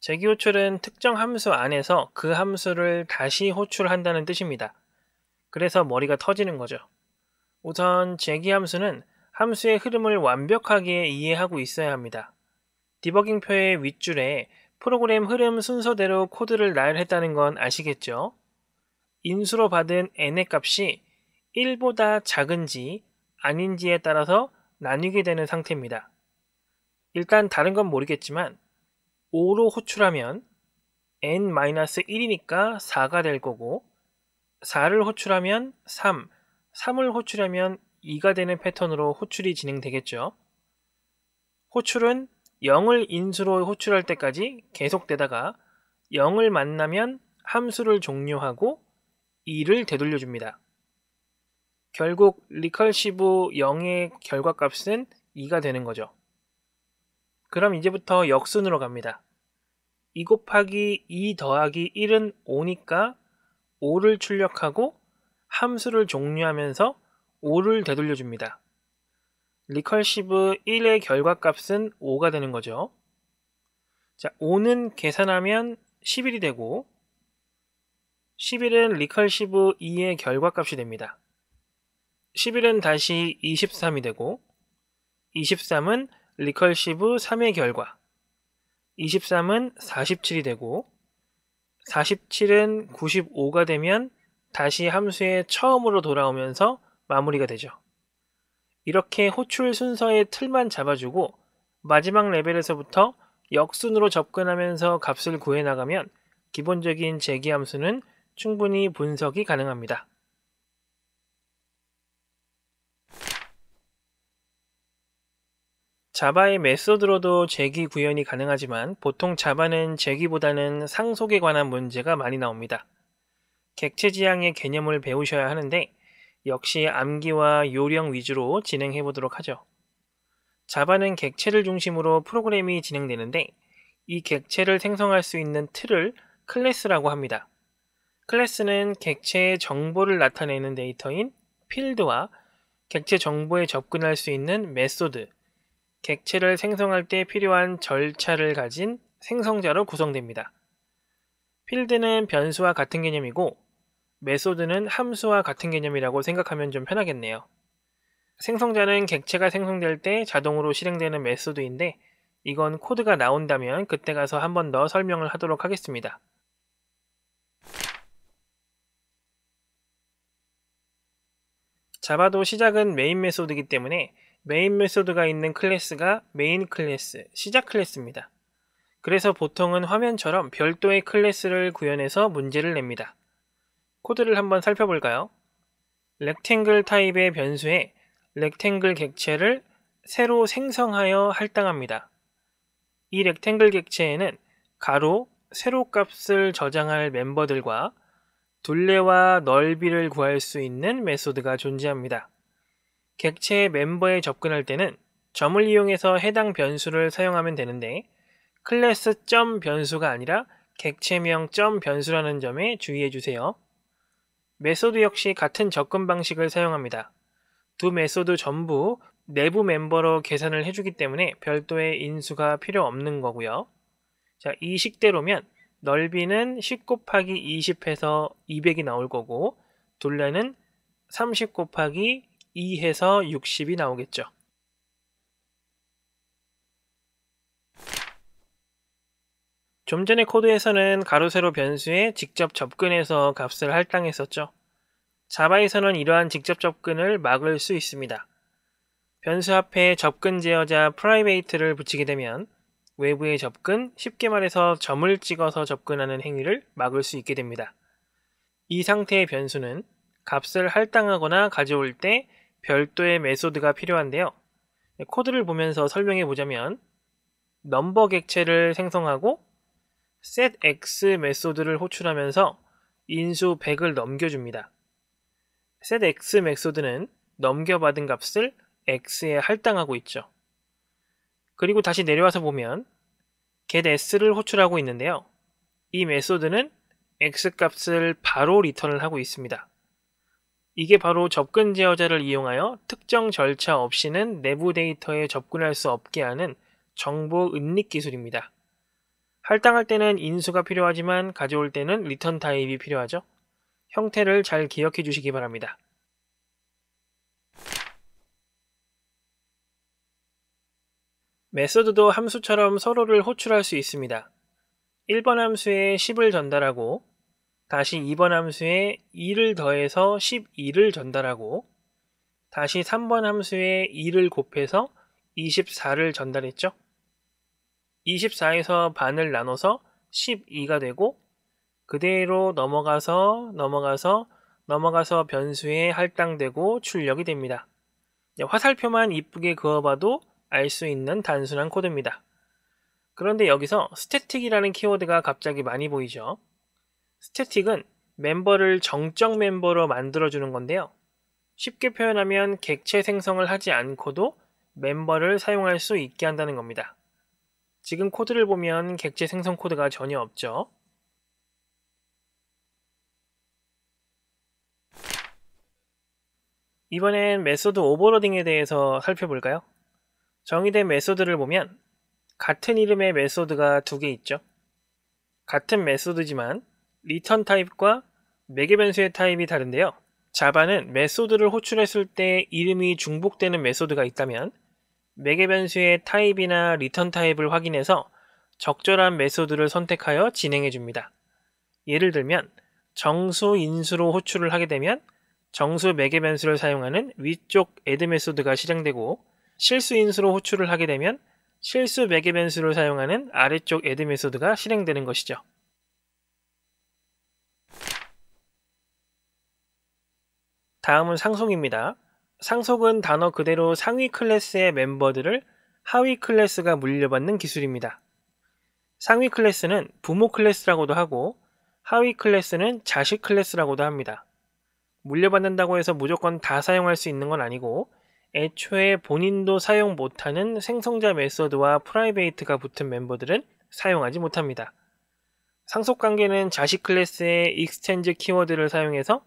재기호출은 특정 함수 안에서 그 함수를 다시 호출한다는 뜻입니다. 그래서 머리가 터지는 거죠. 우선 재기 함수는 함수의 흐름을 완벽하게 이해하고 있어야 합니다. 디버깅표의 윗줄에 프로그램 흐름 순서대로 코드를 나열했다는 건 아시겠죠? 인수로 받은 n의 값이 1보다 작은지 아닌지에 따라서 나뉘게 되는 상태입니다. 일단 다른 건 모르겠지만 5로 호출하면 n-1이니까 4가 될 거고 4를 호출하면 3, 3을 호출하면 2가 되는 패턴으로 호출이 진행되겠죠. 호출은 0을 인수로 호출할 때까지 계속되다가 0을 만나면 함수를 종료하고 2를 되돌려줍니다. 결국 리컬시브 0의 결과값은 2가 되는 거죠. 그럼 이제부터 역순으로 갑니다. 2 곱하기 2 더하기 1은 5니까 5를 출력하고 함수를 종료하면서 5를 되돌려줍니다. 리컬시브 1의 결과값은 5가 되는 거죠. 자, 5는 계산하면 11이 되고 11은 리컬시브 2의 결과값이 됩니다. 11은 다시 23이 되고 23은 리컬시브 3의 결과 23은 47이 되고 47은 95가 되면 다시 함수의 처음으로 돌아오면서 마무리가 되죠. 이렇게 호출 순서의 틀만 잡아주고 마지막 레벨에서부터 역순으로 접근하면서 값을 구해 나가면 기본적인 제기 함수는 충분히 분석이 가능합니다. 자바의 메소드로도 재기 구현이 가능하지만 보통 자바는 재기보다는 상속에 관한 문제가 많이 나옵니다. 객체지향의 개념을 배우셔야 하는데 역시 암기와 요령 위주로 진행해 보도록 하죠. 자바는 객체를 중심으로 프로그램이 진행되는데 이 객체를 생성할 수 있는 틀을 클래스라고 합니다. 클래스는 객체의 정보를 나타내는 데이터인 필드와 객체 정보에 접근할 수 있는 메소드, 객체를 생성할 때 필요한 절차를 가진 생성자로 구성됩니다. 필드는 변수와 같은 개념이고 메소드는 함수와 같은 개념이라고 생각하면 좀 편하겠네요. 생성자는 객체가 생성될 때 자동으로 실행되는 메소드인데 이건 코드가 나온다면 그때 가서 한 번 더 설명을 하도록 하겠습니다. 자바도 시작은 메인 메소드이기 때문에 메인 메소드가 있는 클래스가 메인 클래스, 시작 클래스입니다. 그래서 보통은 화면처럼 별도의 클래스를 구현해서 문제를 냅니다. 코드를 한번 살펴볼까요? 렉탱글 타입의 변수에 렉탱글 객체를 새로 생성하여 할당합니다. 이 렉탱글 객체에는 가로, 세로 값을 저장할 멤버들과 둘레와 넓이를 구할 수 있는 메소드가 존재합니다. 객체 멤버에 접근할 때는 점을 이용해서 해당 변수를 사용하면 되는데 클래스 점 변수가 아니라 객체명 점 변수라는 점에 주의해 주세요. 메소드 역시 같은 접근 방식을 사용합니다. 두 메소드 전부 내부 멤버로 계산을 해주기 때문에 별도의 인수가 필요 없는 거고요. 자, 이 식대로면 넓이는 10 곱하기 20해서 200이 나올 거고 둘레는 30 곱하기 2해서 60이 나오겠죠. 좀전에 코드에서는 가로세로 변수에 직접 접근해서 값을 할당했었죠. 자바에서는 이러한 직접 접근을 막을 수 있습니다. 변수 앞에 접근 제어자 private를 붙이게 되면 외부의 접근, 쉽게 말해서 점을 찍어서 접근하는 행위를 막을 수 있게 됩니다. 이 상태의 변수는 값을 할당하거나 가져올 때 별도의 메소드가 필요한데요. 네, 코드를 보면서 설명해 보자면 넘버 객체를 생성하고 setx 메소드를 호출하면서 인수 100을 넘겨줍니다. setx 메소드는 넘겨받은 값을 x에 할당하고 있죠. 그리고 다시 내려와서 보면 getS를 호출하고 있는데요. 이 메소드는 x값을 바로 리턴을 하고 있습니다. 이게 바로 접근 제어자를 이용하여 특정 절차 없이는 내부 데이터에 접근할 수 없게 하는 정보 은닉 기술입니다. 할당할 때는 인수가 필요하지만 가져올 때는 리턴 타입이 필요하죠. 형태를 잘 기억해 주시기 바랍니다. 메소드도 함수처럼 서로를 호출할 수 있습니다. 1번 함수에 10을 전달하고 다시 2번 함수에 2를 더해서 12를 전달하고 다시 3번 함수에 2를 곱해서 24를 전달했죠. 24에서 반을 나눠서 12가 되고 그대로 넘어가서 넘어가서 넘어가서 변수에 할당되고 출력이 됩니다. 화살표만 이쁘게 그어봐도 알 수 있는 단순한 코드입니다. 그런데 여기서 s t a t i c 이라는 키워드가 갑자기 많이 보이죠. 스태틱은 멤버를 정적 멤버로 만들어주는 건데요. 쉽게 표현하면 객체 생성을 하지 않고도 멤버를 사용할 수 있게 한다는 겁니다. 지금 코드를 보면 객체 생성 코드가 전혀 없죠. 이번엔 메소드 오버로딩에 대해서 살펴볼까요? 정의된 메소드를 보면 같은 이름의 메소드가 두 개 있죠. 같은 메소드지만 리턴 타입과 매개 변수의 타입이 다른데요. 자바는 메소드를 호출했을 때 이름이 중복되는 메소드가 있다면 매개 변수의 타입이나 리턴 타입을 확인해서 적절한 메소드를 선택하여 진행해 줍니다. 예를 들면 정수 인수로 호출을 하게 되면 정수 매개 변수를 사용하는 위쪽 add 메소드가 실행되고 실수 인수로 호출을 하게 되면 실수 매개 변수를 사용하는 아래쪽 add 메소드가 실행되는 것이죠. 다음은 상속입니다. 상속은 단어 그대로 상위 클래스의 멤버들을 하위 클래스가 물려받는 기술입니다. 상위 클래스는 부모 클래스라고도 하고 하위 클래스는 자식 클래스라고도 합니다. 물려받는다고 해서 무조건 다 사용할 수 있는 건 아니고 애초에 본인도 사용 못하는 생성자 메서드와 프라이베이트가 붙은 멤버들은 사용하지 못합니다. 상속관계는 자식 클래스의 익스텐즈 키워드를 사용해서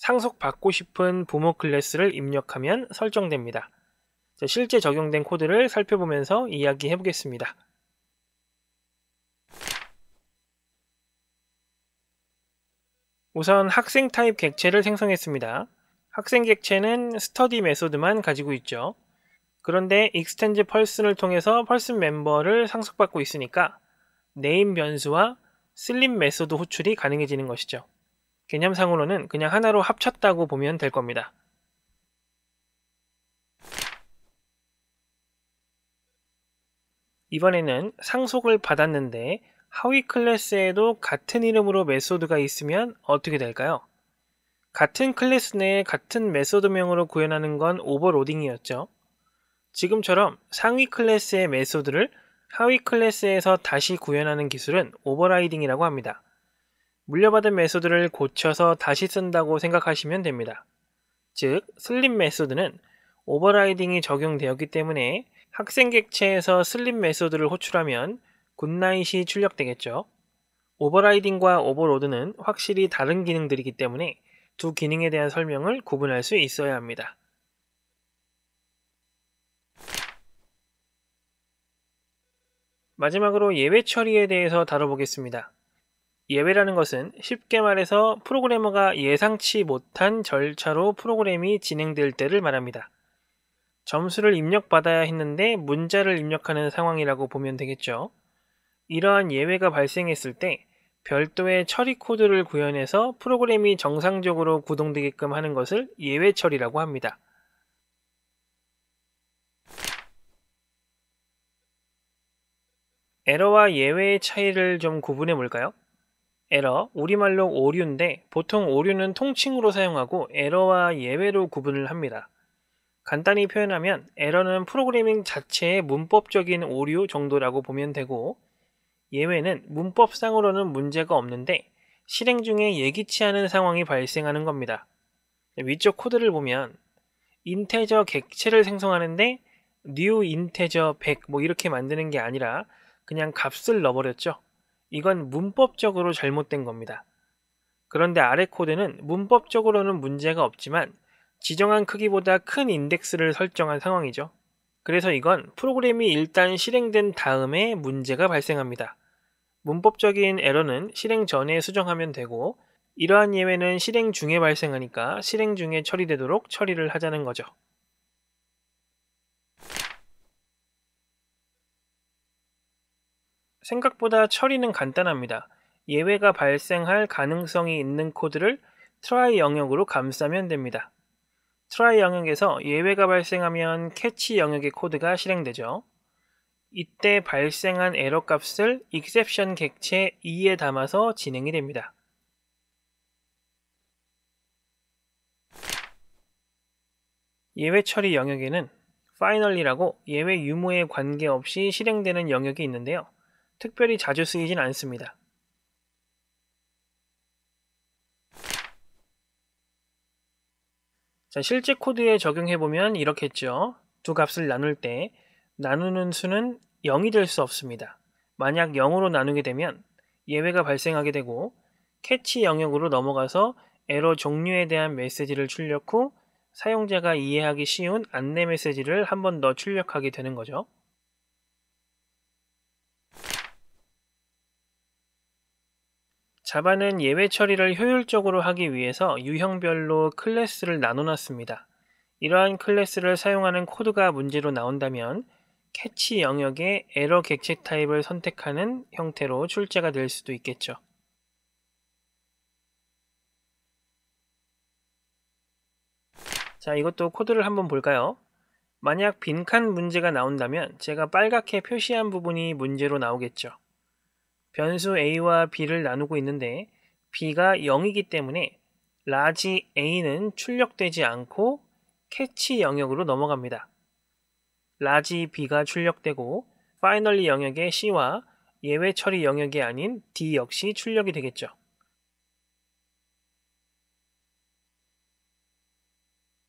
상속받고 싶은 부모 클래스를 입력하면 설정됩니다. 실제 적용된 코드를 살펴보면서 이야기해 보겠습니다. 우선 학생 타입 객체를 생성했습니다. 학생 객체는 스터디 메소드만 가지고 있죠. 그런데 extend 익스텐즈 펄슨을 통해서 p 펄슨 멤버를 상속받고 있으니까 네임 변수와 슬림 메소드 호출이 가능해지는 것이죠. 개념상으로는 그냥 하나로 합쳤다고 보면 될 겁니다. 이번에는 상속을 받았는데 하위 클래스에도 같은 이름으로 메소드가 있으면 어떻게 될까요? 같은 클래스 내에 같은 메소드명으로 구현하는 건 오버로딩이었죠. 지금처럼 상위 클래스의 메소드를 하위 클래스에서 다시 구현하는 기술은 오버라이딩이라고 합니다. 물려받은 메소드를 고쳐서 다시 쓴다고 생각하시면 됩니다. 즉, 슬립 메소드는 오버라이딩이 적용되었기 때문에 학생 객체에서 슬립 메소드를 호출하면 굿나잇이 출력되겠죠. 오버라이딩과 오버로드는 확실히 다른 기능들이기 때문에 두 기능에 대한 설명을 구분할 수 있어야 합니다. 마지막으로 예외 처리에 대해서 다뤄보겠습니다. 예외라는 것은 쉽게 말해서 프로그래머가 예상치 못한 절차로 프로그램이 진행될 때를 말합니다. 점수를 입력받아야 했는데 문자를 입력하는 상황이라고 보면 되겠죠. 이러한 예외가 발생했을 때 별도의 처리 코드를 구현해서 프로그램이 정상적으로 구동되게끔 하는 것을 예외 처리라고 합니다. 에러와 예외의 차이를 좀 구분해 볼까요? 에러, 우리말로 오류인데 보통 오류는 통칭으로 사용하고 에러와 예외로 구분을 합니다. 간단히 표현하면 에러는 프로그래밍 자체의 문법적인 오류 정도라고 보면 되고 예외는 문법상으로는 문제가 없는데 실행 중에 예기치 않은 상황이 발생하는 겁니다. 위쪽 코드를 보면 인테저 객체를 생성하는데 new integer 100뭐 이렇게 만드는 게 아니라 그냥 값을 넣어버렸죠. 이건 문법적으로 잘못된 겁니다. 그런데 아래 코드는 문법적으로는 문제가 없지만 지정한 크기보다 큰 인덱스를 설정한 상황이죠. 그래서 이건 프로그램이 일단 실행된 다음에 문제가 발생합니다. 문법적인 에러는 실행 전에 수정하면 되고 이러한 예외는 실행 중에 발생하니까 실행 중에 처리되도록 처리를 하자는 거죠. 생각보다 처리는 간단합니다. 예외가 발생할 가능성이 있는 코드를 try 영역으로 감싸면 됩니다. try 영역에서 예외가 발생하면 캐치 영역의 코드가 실행되죠. 이때 발생한 에러 값을 exception 객체 2에 담아서 진행이 됩니다. 예외 처리 영역에는 finally라고 예외 유무에 관계없이 실행되는 영역이 있는데요. 특별히 자주 쓰이진 않습니다. 자, 실제 코드에 적용해보면 이렇겠죠. 두 값을 나눌 때 나누는 수는 0이 될 수 없습니다. 만약 0으로 나누게 되면 예외가 발생하게 되고 캐치 영역으로 넘어가서 에러 종류에 대한 메시지를 출력 후 사용자가 이해하기 쉬운 안내 메시지를 한 번 더 출력하게 되는 거죠. 자바는 예외 처리를 효율적으로 하기 위해서 유형별로 클래스를 나눠놨습니다. 이러한 클래스를 사용하는 코드가 문제로 나온다면 캐치 영역에 에러 객체 타입을 선택하는 형태로 출제가 될 수도 있겠죠. 자, 이것도 코드를 한번 볼까요? 만약 빈칸 문제가 나온다면 제가 빨갛게 표시한 부분이 문제로 나오겠죠. 변수 a와 b를 나누고 있는데 b가 0이기 때문에 라지 a는 출력되지 않고 캐치 영역으로 넘어갑니다. 라지 b가 출력되고 파이널리 영역의 c와 예외 처리 영역이 아닌 d 역시 출력이 되겠죠.